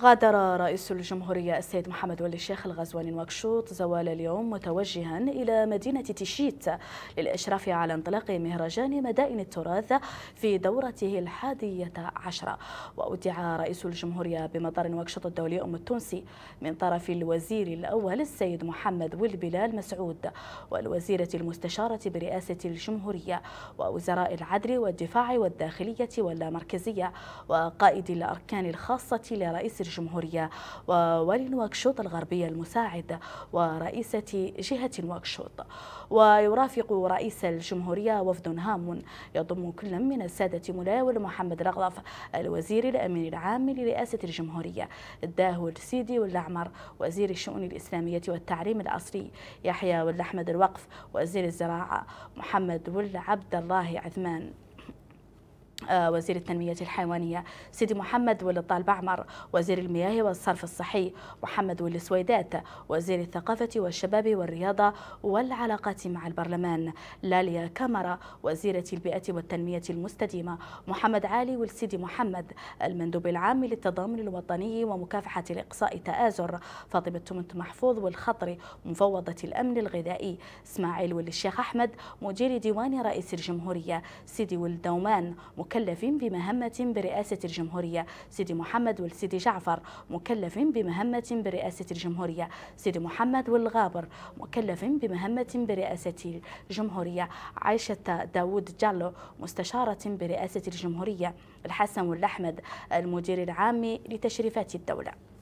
غادر رئيس الجمهورية السيد محمد ولي الشيخ الغزواني نواكشوط زوال اليوم متوجها إلى مدينة تشيت للإشراف على انطلاق مهرجان مدائن التراث في دورته الحادية عشرة وأودع رئيس الجمهورية بمطار نواكشوط الدولي أم التونسي من طرف الوزير الأول السيد محمد ول بلال مسعود والوزيرة المستشارة برئاسة الجمهورية ووزراء العدل والدفاع والداخلية واللامركزية وقائد الأركان الخاصة لرئيس الجمهورية ووالي نواكشوط الغربية المساعد ورئيسة جهة نواكشوط ويرافق رئيس الجمهورية وفد هام يضم كل من السادة ملاول محمد رغضف الوزير الأمين العام لرئاسة الجمهورية الداهل سيدي والعمر وزير الشؤون الإسلامية والتعليم العصري يحيى والأحمد الوقف وزير الزراعة محمد ولا عبد الله عثمان وزير التنمية الحيوانية سيدي محمد ولي الطالب عمر وزير المياه والصرف الصحي محمد ولي سويدات وزير الثقافة والشباب والرياضة والعلاقات مع البرلمان لاليا كامرا وزيرة البيئة والتنمية المستديمة محمد علي والسيدي محمد المندوب العام للتضامن الوطني ومكافحة الإقصاء تآزر فاطمة تمنت محفوظ والخطري مفوضة الأمن الغذائي إسماعيل والشيخ أحمد مدير ديوان رئيس الجمهورية سيدي والدومان دومان مكلف مكلف بمهمة برئاسة الجمهورية سيدي محمد والسيدي جعفر مكلف بمهمة برئاسة الجمهورية سيدي محمد والغابر مكلف بمهمة برئاسة الجمهورية عائشة داوود جالو مستشارة برئاسة الجمهورية الحسن والأحمد المدير العام لتشريفات الدولة